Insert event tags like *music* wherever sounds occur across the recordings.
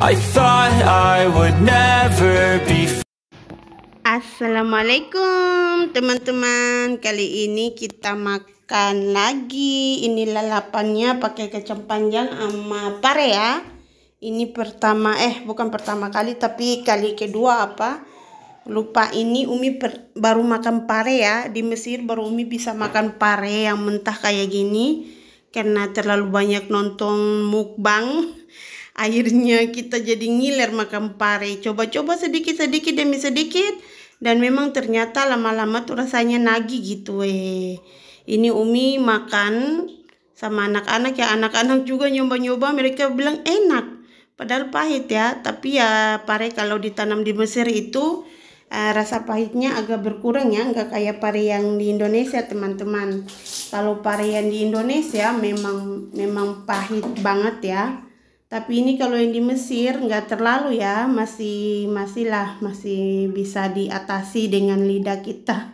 I thought I would never be Assalamualaikum teman-teman Kali ini kita makan lagi Ini lalapannya pakai kacang panjang sama pare ya Ini pertama, eh bukan pertama kali Tapi kali kedua apa Lupa ini Umi per, baru makan pare ya Di Mesir baru Umi bisa makan pare yang mentah kayak gini Karena terlalu banyak nonton mukbang akhirnya kita jadi ngiler makan pare coba-coba sedikit-sedikit demi sedikit dan memang ternyata lama-lama tuh rasanya nagih gitu eh ini Umi makan sama anak-anak ya anak-anak juga nyoba-nyoba mereka bilang enak padahal pahit ya tapi ya pare kalau ditanam di Mesir itu eh, rasa pahitnya agak berkurang ya nggak kayak pare yang di Indonesia teman-teman kalau pare yang di Indonesia memang memang pahit banget ya tapi ini kalau yang di Mesir nggak terlalu ya masih masih lah masih bisa diatasi dengan lidah kita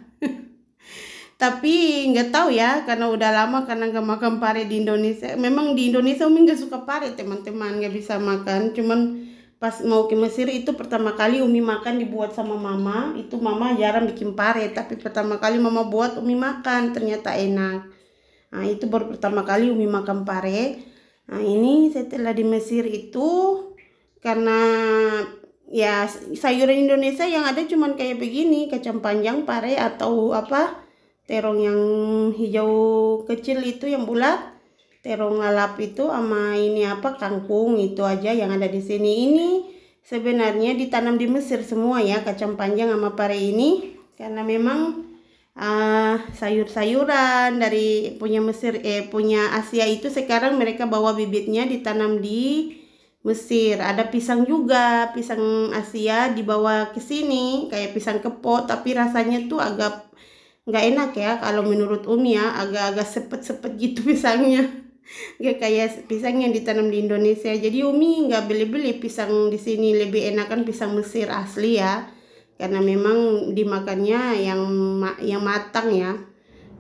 *laughs* tapi nggak tahu ya karena udah lama karena nggak makan pare di Indonesia memang di Indonesia Umi nggak suka pare teman-teman nggak bisa makan cuman pas mau ke Mesir itu pertama kali Umi makan dibuat sama mama itu mama jarang bikin pare tapi pertama kali mama buat Umi makan ternyata enak nah itu baru pertama kali Umi makan pare Nah, ini setelah di Mesir itu karena ya sayuran Indonesia yang ada cuman kayak begini, kacang panjang, pare atau apa? Terong yang hijau kecil itu yang bulat, terong lalap itu sama ini apa? kangkung itu aja yang ada di sini. Ini sebenarnya ditanam di Mesir semua ya, kacang panjang sama pare ini karena memang uh, sayur-sayuran dari punya Mesir eh punya Asia itu sekarang mereka bawa bibitnya ditanam di Mesir. Ada pisang juga, pisang Asia dibawa ke sini kayak pisang kepot tapi rasanya tuh agak nggak enak ya kalau menurut Umi ya agak-agak sepet-sepet gitu *laughs* pisangnya nggak kayak pisang yang ditanam di Indonesia jadi Umi nggak beli-beli pisang di sini lebih enakan pisang Mesir asli ya karena memang dimakannya yang yang matang ya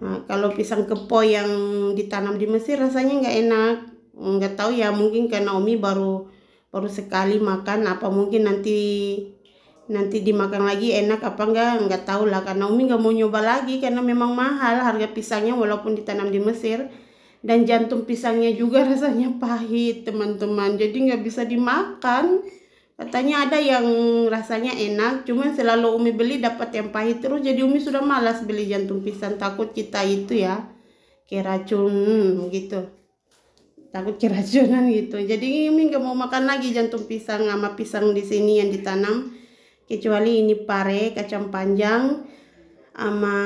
nah, kalau pisang kepo yang ditanam di Mesir rasanya nggak enak nggak tahu ya mungkin karena Umi baru baru sekali makan apa mungkin nanti nanti dimakan lagi enak apa enggak nggak tahu lah karena Umi nggak mau nyoba lagi karena memang mahal harga pisangnya walaupun ditanam di Mesir dan jantung pisangnya juga *laughs* rasanya pahit teman-teman jadi nggak bisa dimakan Katanya ada yang rasanya enak, cuman selalu Umi beli dapat yang pahit terus jadi Umi sudah malas beli jantung pisang takut kita itu ya kayak racun hmm, gitu. Takut keracunan gitu. Jadi Umi nggak mau makan lagi jantung pisang sama pisang di sini yang ditanam kecuali ini pare, kacang panjang sama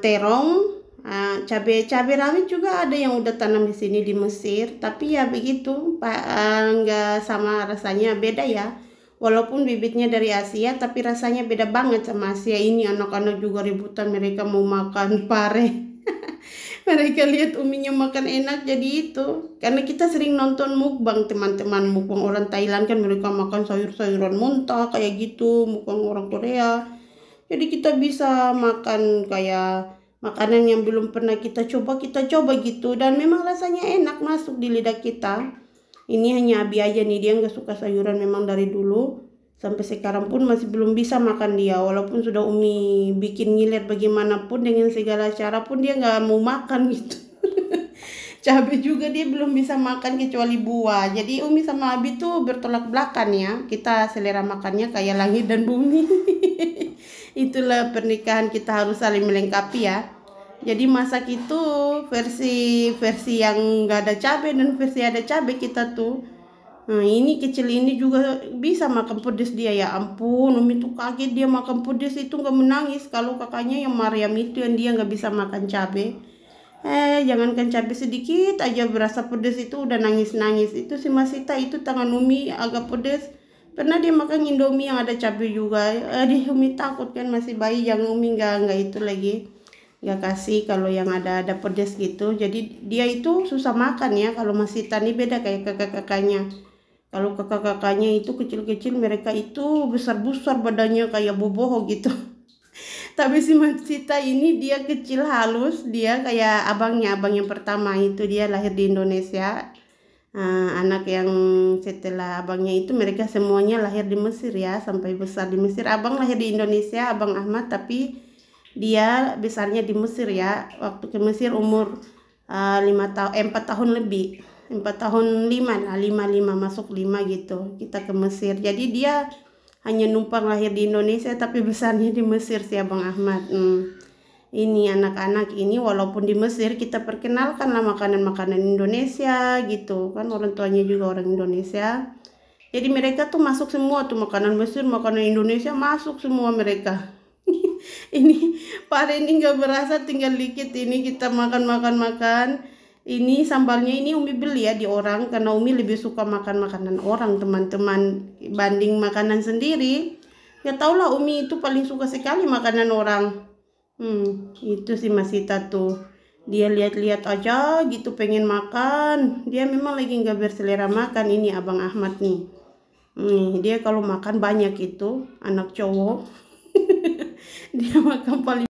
terong. Uh, ah, cabai cabai rawit juga ada yang udah tanam di sini di Mesir tapi ya begitu pak uh, ah, nggak sama rasanya beda ya walaupun bibitnya dari Asia tapi rasanya beda banget sama Asia ini anak-anak juga ributan mereka mau makan pare *laughs* mereka lihat uminya makan enak jadi itu karena kita sering nonton mukbang teman-teman mukbang orang Thailand kan mereka makan sayur-sayuran muntah kayak gitu mukbang orang Korea jadi kita bisa makan kayak makanan yang belum pernah kita coba kita coba gitu dan memang rasanya enak masuk di lidah kita ini hanya Abi aja nih dia nggak suka sayuran memang dari dulu sampai sekarang pun masih belum bisa makan dia walaupun sudah Umi bikin ngiler bagaimanapun dengan segala cara pun dia nggak mau makan gitu *laughs* cabe juga dia belum bisa makan kecuali buah jadi Umi sama Abi tuh bertolak belakang ya kita selera makannya kayak langit dan bumi *laughs* itulah pernikahan kita harus saling melengkapi ya jadi masak itu versi versi yang nggak ada cabai dan versi ada cabai kita tuh nah ini kecil ini juga bisa makan pedes dia ya ampun Umi tuh kaget dia makan pedes itu nggak menangis kalau kakaknya yang Mariam itu yang dia nggak bisa makan cabai eh jangankan cabai sedikit aja berasa pedes itu udah nangis-nangis itu si Masita itu tangan Umi agak pedes pernah dia makan indomie yang ada cabai juga eh Umi takut kan masih bayi yang Umi nggak nggak itu lagi ya kasih kalau yang ada ada pedes gitu jadi dia itu susah makan ya kalau masih tani beda kayak kakak-kakaknya kalau kakak-kakaknya itu kecil-kecil mereka itu besar-besar badannya kayak boboho gitu *laughs* tapi si Masita ini dia kecil halus dia kayak abangnya abang yang pertama itu dia lahir di Indonesia ah, anak yang setelah abangnya itu mereka semuanya lahir di Mesir ya sampai besar di Mesir abang lahir di Indonesia abang Ahmad tapi dia besarnya di Mesir ya waktu ke Mesir umur eh, lima tahun eh, empat tahun lebih empat tahun lima lah lima lima masuk lima gitu kita ke Mesir jadi dia hanya numpang lahir di Indonesia tapi besarnya di Mesir sih abang Ahmad hmm. ini anak-anak ini walaupun di Mesir kita perkenalkan lah makanan-makanan Indonesia gitu kan orang tuanya juga orang Indonesia jadi mereka tuh masuk semua tuh makanan Mesir makanan Indonesia masuk semua mereka ini pare ini nggak berasa tinggal dikit ini kita makan makan makan ini sambalnya ini Umi beli ya di orang karena Umi lebih suka makan makanan orang teman-teman banding makanan sendiri ya tau lah Umi itu paling suka sekali makanan orang hmm itu sih Masita tuh dia lihat-lihat aja gitu pengen makan dia memang lagi nggak berselera makan ini Abang Ahmad nih hmm, dia kalau makan banyak itu anak cowok *laughs* dia makan paling